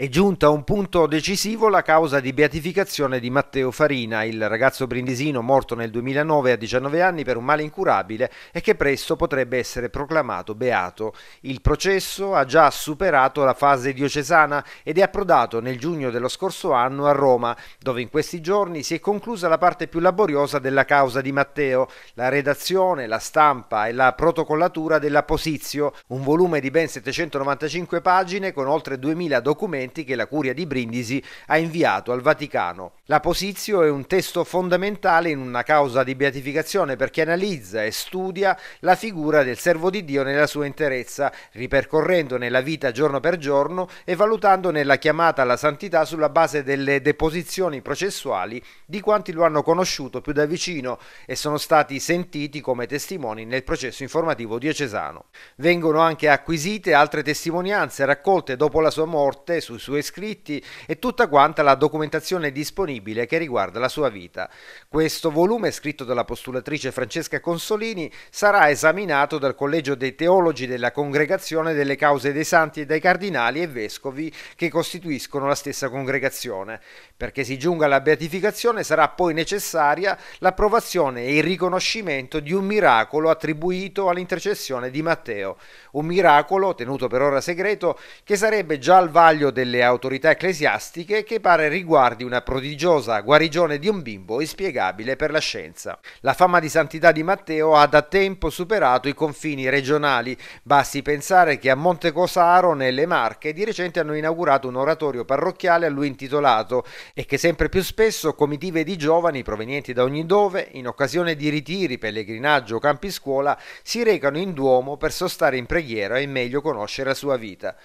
È giunta a un punto decisivo la causa di beatificazione di Matteo Farina, il ragazzo brindisino morto nel 2009 a 19 anni per un male incurabile e che presto potrebbe essere proclamato beato. Il processo ha già superato la fase diocesana ed è approdato nel giugno dello scorso anno a Roma, dove in questi giorni si è conclusa la parte più laboriosa della causa di Matteo, la redazione, la stampa e la protocollatura della Posizio, un volume di ben 795 pagine con oltre 2000 documenti documenti che la Curia di Brindisi ha inviato al Vaticano. La Posizio è un testo fondamentale in una causa di beatificazione perché analizza e studia la figura del servo di Dio nella sua interezza, ripercorrendone la vita giorno per giorno e valutandone la chiamata alla santità sulla base delle deposizioni processuali di quanti lo hanno conosciuto più da vicino e sono stati sentiti come testimoni nel processo informativo diocesano. Vengono anche acquisite altre testimonianze raccolte dopo la sua morte su sui suoi scritti e tutta quanta la documentazione disponibile che riguarda la sua vita. Questo volume, scritto dalla postulatrice Francesca Consolini, sarà esaminato dal Collegio dei Teologi della Congregazione delle Cause dei Santi e dai Cardinali e Vescovi che costituiscono la stessa congregazione. Perché si giunga alla beatificazione sarà poi necessaria l'approvazione e il riconoscimento di un miracolo attribuito all'intercessione di Matteo, un miracolo tenuto per ora segreto che sarebbe già al vaglio del delle autorità ecclesiastiche che pare riguardi una prodigiosa guarigione di un bimbo inspiegabile per la scienza. La fama di santità di Matteo ha da tempo superato i confini regionali, basti pensare che a Montecosaro, nelle Marche, di recente hanno inaugurato un oratorio parrocchiale a lui intitolato e che sempre più spesso comitive di giovani provenienti da ogni dove, in occasione di ritiri, pellegrinaggio o campi scuola, si recano in Duomo per sostare in preghiera e meglio conoscere la sua vita.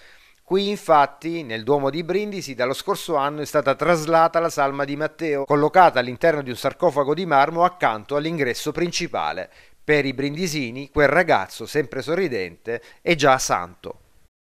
Qui infatti, nel Duomo di Brindisi, dallo scorso anno è stata traslata la salma di Matteo, collocata all'interno di un sarcofago di marmo accanto all'ingresso principale. Per i brindisini, quel ragazzo, sempre sorridente, è già santo.